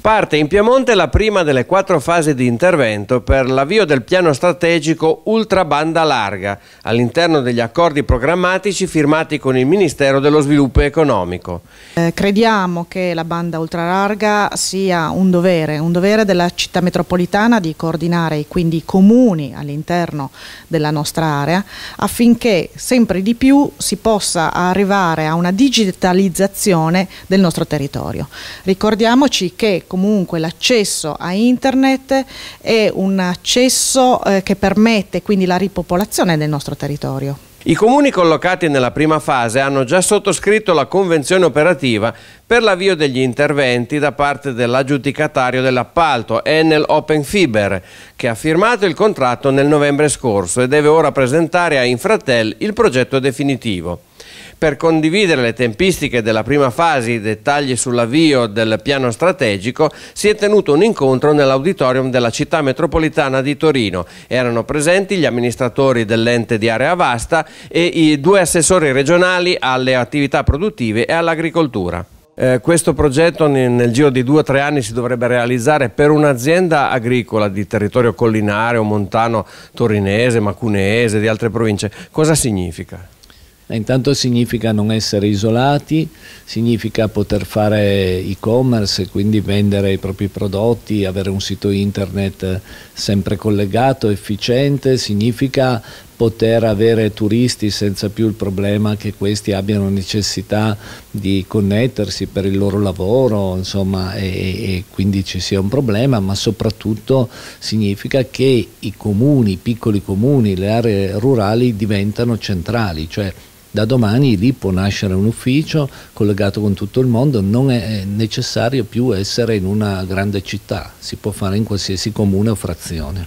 Parte in Piemonte la prima delle quattro fasi di intervento per l'avvio del piano strategico Ultra Banda Larga all'interno degli accordi programmatici firmati con il Ministero dello Sviluppo Economico. Eh, crediamo che la banda ultralarga sia un dovere, un dovere della città metropolitana di coordinare quindi i comuni all'interno della nostra area affinché sempre di più si possa arrivare a una digitalizzazione del nostro territorio. Ricordiamoci che comunque l'accesso a internet è un accesso eh, che permette quindi la ripopolazione del nostro territorio. I comuni collocati nella prima fase hanno già sottoscritto la convenzione operativa per l'avvio degli interventi da parte dell'aggiudicatario dell'appalto Enel Open Fiber, che ha firmato il contratto nel novembre scorso e deve ora presentare a Infratel il progetto definitivo per condividere le tempistiche della prima fase, e i dettagli sull'avvio del piano strategico, si è tenuto un incontro nell'auditorium della città metropolitana di Torino. Erano presenti gli amministratori dell'ente di area vasta e i due assessori regionali alle attività produttive e all'agricoltura. Eh, questo progetto nel, giro di due o tre anni si dovrebbe realizzare per un'azienda agricola di territorio collinare o montano torinese, macuneese, di altre province. Cosa significa? Eh, intanto significa non essere isolati, significa poter fare e-commerce, quindi vendere i propri prodotti, avere un sito internet eh, sempre collegato, efficiente, significa poter avere turisti senza più il problema che questi abbiano necessità di connettersi per il loro lavoro, insomma, e, e, quindi ci sia un problema, ma soprattutto significa che i comuni, i piccoli comuni, le aree rurali diventano centrali, cioè da domani lì può nascere un ufficio collegato con tutto il mondo, non è necessario più essere in una grande città, si può fare in qualsiasi comune o frazione.